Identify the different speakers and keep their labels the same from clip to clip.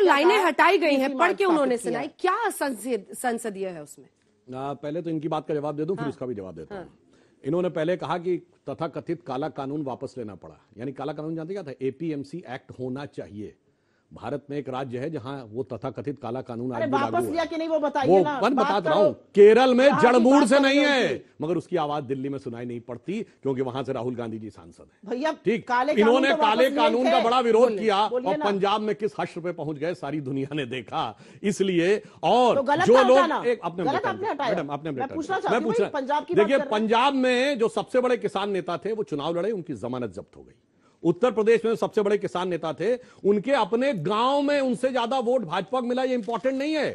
Speaker 1: तो लाइनें हटाई गई हैं पढ़ के उन्होंने सुनाई क्या संसदीय है उसमें
Speaker 2: पहले तो इनकी बात का जवाब दे दूं फिर हाँ। उसका भी जवाब देता हाँ। हूं इन्होंने पहले कहा कि तथा कथित काला कानून वापस लेना पड़ा यानी काला कानून जानते क्या था एपीएमसी एक्ट होना चाहिए भारत में एक राज्य है जहां वो तथाकथित काला कानून आज वापस लिया
Speaker 1: कि नहीं वो बताइए ना मैं बता रहा हूं
Speaker 2: केरल में जड़मूर से नहीं है मगर उसकी आवाज दिल्ली में सुनाई नहीं पड़ती क्योंकि वहां से राहुल गांधी जी सांसद है भैया ठीक काले इन्होंने तो काले कानून का बड़ा विरोध किया और पंजाब में किस हश्र पे पहुंच गए सारी दुनिया ने देखा इसलिए और तो जो लोग अपने मैडम आपने मैं पूछ रहा देखिए पंजाब में जो सबसे बड़े किसान नेता थे वो चुनाव लड़े उनकी जमानत जब्त हो गई उत्तर प्रदेश में सबसे बड़े किसान नेता थे उनके अपने गांव में उनसे ज्यादा वोट भाजपा को मिला ये इंपॉर्टेंट नहीं है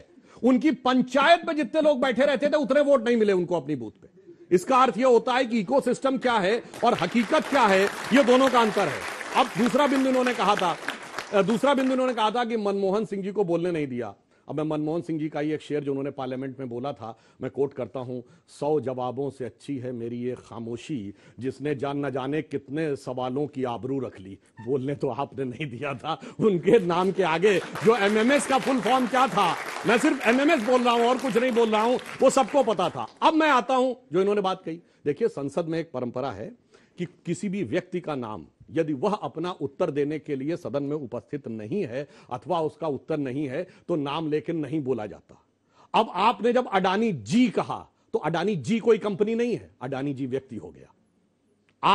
Speaker 2: उनकी पंचायत में जितने लोग बैठे रहते थे उतने वोट नहीं मिले उनको अपनी बूथ पे इसका अर्थ यह होता है कि इकोसिस्टम क्या है और हकीकत क्या है यह दोनों का अंतर है अब दूसरा बिंदु उन्होंने कहा था दूसरा बिंदु उन्होंने कहा था कि मनमोहन सिंह जी को बोलने नहीं दिया अब मैं मनमोहन सिंह जी का ही एक शेयर जो उन्होंने पार्लियामेंट में बोला था मैं कोट करता हूँ सौ जवाबों से अच्छी है मेरी ये खामोशी जिसने जान न जाने कितने सवालों की आबरू रख ली बोलने तो आपने नहीं दिया था उनके नाम के आगे जो एमएमएस का फुल फॉर्म क्या था मैं सिर्फ एमएमएस बोल रहा हूं और कुछ नहीं बोल रहा हूं वो सबको पता था अब मैं आता हूं जो इन्होंने बात कही देखिए संसद में एक परंपरा है कि किसी भी व्यक्ति का नाम यदि वह अपना उत्तर देने के लिए सदन में उपस्थित नहीं है अथवा उसका उत्तर नहीं है तो नाम लेकिन नहीं बोला जाता अब आपने जब अडानी जी कहा तो अडानी जी कोई कंपनी नहीं है अडानी जी व्यक्ति हो गया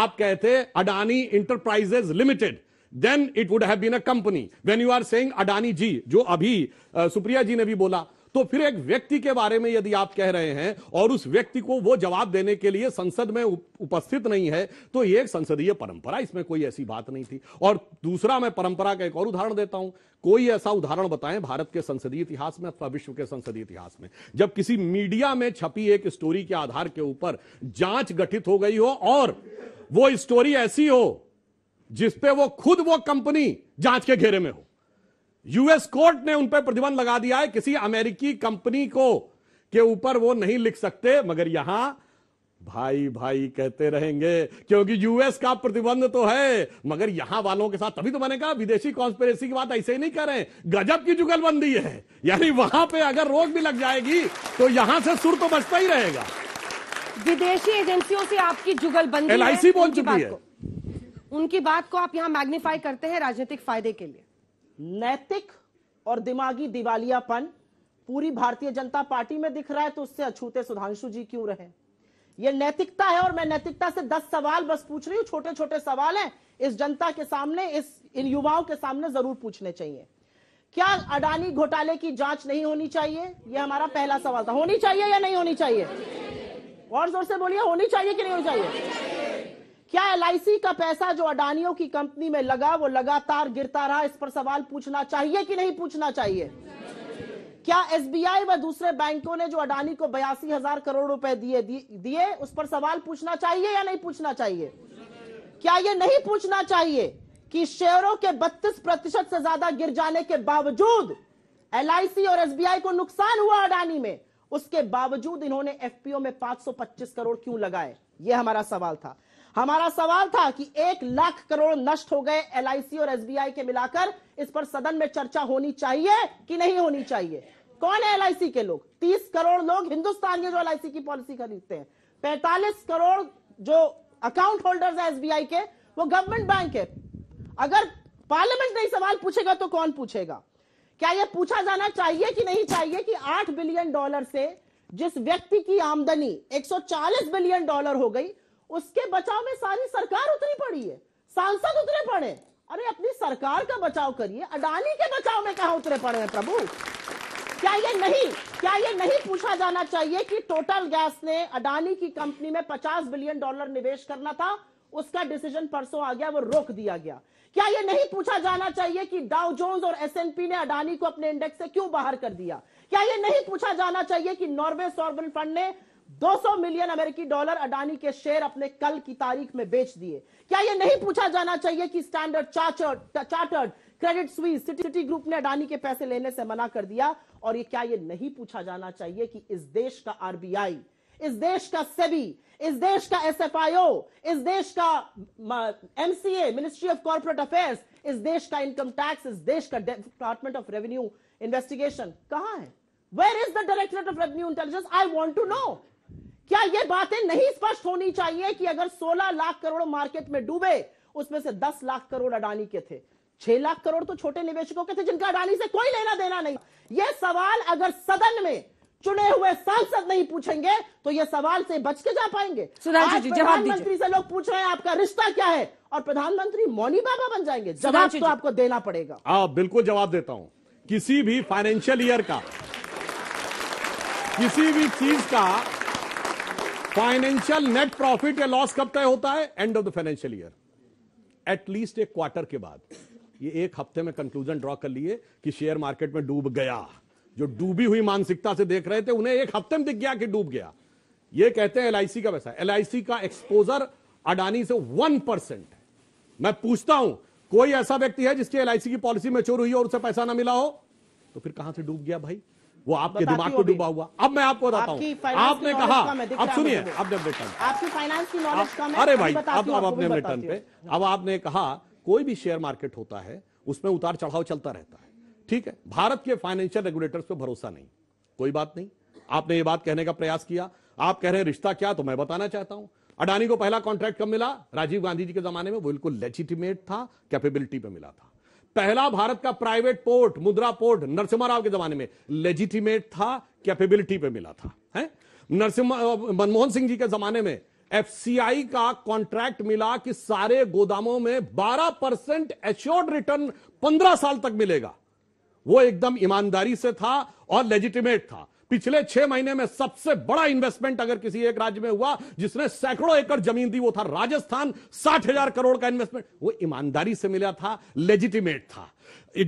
Speaker 2: आप कहते Adani enterprises limited then it would have been a company when you are saying Adani ji जो अभी सुप्रिया जी ने भी बोला तो फिर एक व्यक्ति के बारे में यदि आप कह रहे हैं और उस व्यक्ति को वो जवाब देने के लिए संसद में उपस्थित नहीं है तो ये एक संसदीय परंपरा इसमें कोई ऐसी बात नहीं थी और दूसरा मैं परंपरा का एक और उदाहरण देता हूं कोई ऐसा उदाहरण बताएं भारत के संसदीय इतिहास में अथवा विश्व के संसदीय इतिहास में जब किसी मीडिया में छपी एक स्टोरी के आधार के ऊपर जांच गठित हो गई हो और वो स्टोरी ऐसी हो जिसपे वो खुद वो कंपनी जांच के घेरे में हो यूएस कोर्ट ने उन पर प्रतिबंध लगा दिया है किसी अमेरिकी कंपनी को के ऊपर वो नहीं लिख सकते मगर यहां भाई भाई कहते रहेंगे क्योंकि यूएस का प्रतिबंध तो है मगर यहां वालों के साथ तभी तो मैंने कहा विदेशी कॉन्स्पेरेसी की बात ऐसे ही नहीं कर रहे गजब की जुगलबंदी है यानी वहां पे अगर रोक भी लग जाएगी तो यहां से सुर तो बचता ही रहेगा
Speaker 1: विदेशी एजेंसियों से आपकी जुगलबंदी सी बोल चुकी है उनकी बात को आप यहां मैग्निफाई करते हैं राजनीतिक फायदे के लिए नैतिक और दिमागी दिवालियापन पूरी भारतीय जनता पार्टी में दिख रहा है तो उससे अछूते सुधांशु जी क्यों रहे ये नैतिकता है और मैं नैतिकता से दस सवाल बस पूछ रही हूं छोटे छोटे सवाल हैं इस जनता के सामने इस इन युवाओं के सामने जरूर पूछने चाहिए क्या अडानी घोटाले की जांच नहीं होनी चाहिए यह हमारा पहला सवाल था होनी चाहिए या नहीं होनी चाहिए और जोर से बोलिए होनी चाहिए कि नहीं होनी चाहिए क्या एल का पैसा जो अडानियों की कंपनी में लगा वो लगातार गिरता रहा इस पर सवाल पूछना चाहिए कि नहीं पूछना चाहिए क्या एस व दूसरे बैंकों ने जो अडानी को बयासी हजार करोड़ रुपए दिए दिए उस पर सवाल पूछना चाहिए या नहीं पूछना चाहिए क्या ये नहीं पूछना चाहिए कि शेयरों के 32 प्रतिशत से ज्यादा गिर जाने के बावजूद एल और एसबीआई को नुकसान हुआ अडानी में उसके बावजूद इन्होंने एफपीओ में 525 करोड़ क्यों लगाए यह हमारा सवाल था हमारा सवाल था कि एक लाख करोड़ नष्ट हो गए एलआईसी और एसबीआई के मिलाकर इस पर सदन में चर्चा होनी चाहिए कि नहीं होनी चाहिए कौन है एलआईसी के लोग तीस करोड़ लोग हिंदुस्तान के जो एलआईसी की पॉलिसी खरीदते हैं पैंतालीस करोड़ जो अकाउंट होल्डर्स है एसबीआई के वो गवर्नमेंट बैंक है अगर पार्लियामेंट नहीं सवाल पूछेगा तो कौन पूछेगा क्या यह पूछा जाना चाहिए कि नहीं चाहिए कि आठ बिलियन डॉलर से जिस व्यक्ति की आमदनी 140 बिलियन डॉलर हो गई उसके बचाव में सारी सरकार उतरी पड़ी है सांसद उतरे पड़े अरे अपनी सरकार का बचाव करिए अडानी के बचाव में कहा उतरे पड़े हैं प्रभु क्या ये नहीं क्या ये नहीं पूछा जाना चाहिए कि टोटल गैस ने अडानी की कंपनी में 50 बिलियन डॉलर निवेश करना था उसका डिसीजन परसों आ गया वो रोक दिया गया क्या ये नहीं पूछा जाना चाहिए कि डाउ जोन्स और एसएनपी ने अडानी को अपने इंडेक्स से क्यों बाहर कर दिया क्या ये नहीं पूछा जाना चाहिए कि नॉर्वे सॉर्बन फंड ने 200 मिलियन अमेरिकी डॉलर अडानी के शेयर अपने कल की तारीख में बेच दिए क्या यह नहीं पूछा जाना चाहिए कि Standard Chartered Credit Suisse Citigroup ने अडानी के पैसे लेने से मना कर दिया और ये क्या ये नहीं पूछा जाना चाहिए कि इस देश का आरबीआई इस देश का सेबी इस देश का एस इस देश का MCA ministry of corporate affairs इस देश का इनकम टैक्स इस देश का डिपार्टमेंट ऑफ रेवेन्यू इन्वेस्टिगेशन कहां है where is the directorate of revenue intelligence I want to know क्या यह बातें नहीं स्पष्ट होनी चाहिए कि अगर 16 लाख करोड़ मार्केट में डूबे उसमें से 10 लाख करोड़ अडानी के थे 6 लाख करोड़ तो छोटे निवेशकों के थे जिनका अडानी से कोई लेना देना नहीं यह सवाल अगर सदन में चुने हुए सांसद नहीं पूछेंगे तो यह सवाल से बच के जा पाएंगे प्रधानमंत्री से लोग पूछ रहे हैं आपका रिश्ता क्या है और प्रधानमंत्री मौनी बाबा बन जाएंगे जवाब तो आपको देना पड़ेगा
Speaker 2: हाँ, बिल्कुल जवाब देता हूं किसी भी फाइनेंशियल ईयर का किसी भी चीज का फाइनेंशियल नेट प्रॉफिट या लॉस कब तय होता है end of the financial year at least एक क्वार्टर के बाद ये एक हफ्ते में कंक्लूजन ड्रॉ कर लिए कि शेयर मार्केट में डूब गया जो डूबी हुई मानसिकता से देख रहे थे उन्हें एक हफ्ते में दिख गया कि डूब गया ये कहते हैं एलआईसी का पैसा एलआईसी का एक्सपोजर अडानी से वन परसेंट मैं पूछता हूं कोई ऐसा व्यक्ति है जिसकी एलआईसी की पॉलिसी मेच्योर हुई और उसे पैसा ना मिला हो तो फिर कहां से डूब गया भाई वो आपके दिमाग को डूबा हुआ अब मैं आपको बताता हूँ आपने कहा अब सुनिए अपने अपने
Speaker 1: आपकी फाइनेंस की नॉलेज कम है अरे तो भाई अब अब अपने अपने पे
Speaker 2: अब आपने कहा कोई भी शेयर मार्केट होता है उसमें उतार चढ़ाव चलता रहता है ठीक है भारत के फाइनेंशियल रेगुलेटर्स पर भरोसा नहीं कोई बात नहीं आपने ये बात कहने का प्रयास किया आप कह रहे हैं रिश्ता क्या तो मैं बताना चाहता हूं अडानी को पहला कॉन्ट्रैक्ट कब मिला राजीव गांधी जी के जमाने में बिल्कुल लेजिटिमेट था कैपेबिलिटी पे मिला था पहला भारत का private port Mundra port Narasimha Rao के जमाने में लेजिटिमेट था कैपेबिलिटी पे मिला था है नरसिम्हा मनमोहन सिंह जी के जमाने में एफसीआई का कॉन्ट्रैक्ट मिला कि सारे गोदामों में 12 परसेंट एश्योर्ड रिटर्न 15 साल तक मिलेगा वो एकदम ईमानदारी से था और लेजिटिमेट था पिछले छह महीने में सबसे बड़ा इन्वेस्टमेंट अगर किसी एक राज्य में हुआ जिसने सैकड़ों एकड़ जमीन दी वो था राजस्थान साठ हजार करोड़ का इन्वेस्टमेंट वो ईमानदारी से मिला था लेजिटिमेट था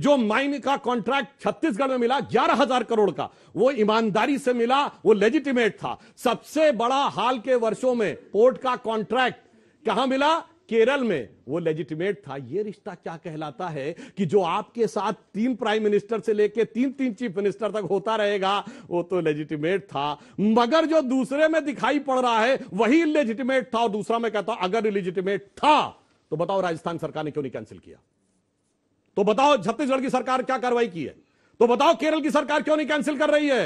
Speaker 2: जो माइन का कॉन्ट्रैक्ट छत्तीसगढ़ में मिला ग्यारह हजार करोड़ का वो ईमानदारी से मिला वो लेजिटिमेट था सबसे बड़ा हाल के वर्षों में पोर्ट का कॉन्ट्रैक्ट कहां मिला केरल में वो लेजिटिमेट था ये रिश्ता क्या कहलाता है कि जो आपके साथ तीन प्राइम मिनिस्टर से लेके तीन तीन चीफ मिनिस्टर तक होता रहेगा वो तो लेजिटिमेट था मगर जो दूसरे में दिखाई पड़ रहा है वही लेजिटिमेट था और दूसरा मैं कहता हूं अगर लेजिटिमेट था तो बताओ राजस्थान सरकार ने क्यों नहीं कैंसिल किया तो बताओ छत्तीसगढ़ की सरकार क्या कार्रवाई की है तो बताओ केरल की सरकार क्यों नहीं कैंसिल कर रही है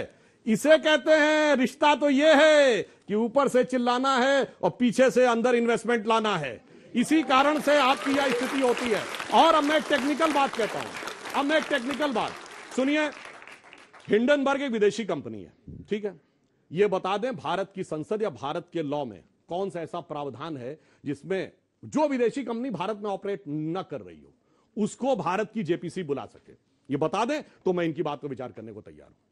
Speaker 2: इसे कहते हैं रिश्ता तो यह है कि ऊपर से चिल्लाना है और पीछे से अंदर इन्वेस्टमेंट लाना है इसी कारण से आपकी यह स्थिति होती है और अब मैं टेक्निकल बात कहता हूं अब मैं टेक्निकल बात सुनिए हिंडनबर्ग एक विदेशी कंपनी है ठीक है यह बता दें भारत की संसद या भारत के लॉ में कौन सा ऐसा प्रावधान है जिसमें जो विदेशी कंपनी भारत में ऑपरेट न कर रही हो उसको भारत की जेपीसी बुला सके ये बता दें तो मैं इनकी बात को विचार करने को तैयार हूं